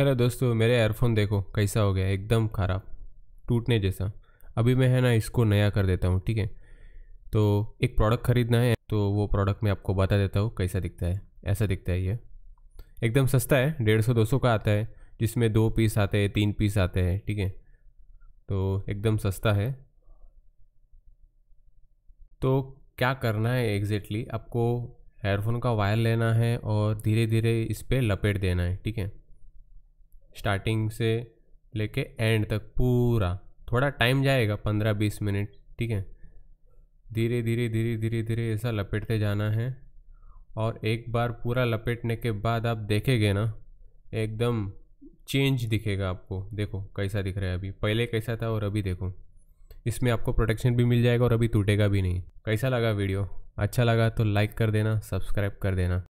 hello दोस्तों मेरे earphone देखो कैसा हो गया एकदम ख़राब टूटने जैसा अभी मैं है ना इसको नया कर देता हूँ ठीक है तो एक प्रोडक्ट ख़रीदना है तो वो प्रोडक्ट मैं आपको बता देता हूँ कैसा दिखता है ऐसा दिखता है ये एकदम सस्ता है डेढ़ सौ दो सौ का आता है जिसमें दो पीस आते हैं तीन पीस आते हैं ठीक है तो एकदम सस्ता है तो क्या करना है एग्जैक्टली आपको हेयरफोन का वायर लेना है और धीरे धीरे इस पर लपेट देना है ठीक है स्टार्टिंग से लेके एंड तक पूरा थोड़ा टाइम जाएगा पंद्रह बीस मिनट ठीक है धीरे धीरे धीरे धीरे धीरे ऐसा लपेटते जाना है और एक बार पूरा लपेटने के बाद आप देखेंगे ना एकदम चेंज दिखेगा आपको देखो कैसा दिख रहा है अभी पहले कैसा था और अभी देखो इसमें आपको प्रोटेक्शन भी मिल जाएगा और अभी टूटेगा भी नहीं कैसा लगा वीडियो अच्छा लगा तो लाइक कर देना सब्सक्राइब कर देना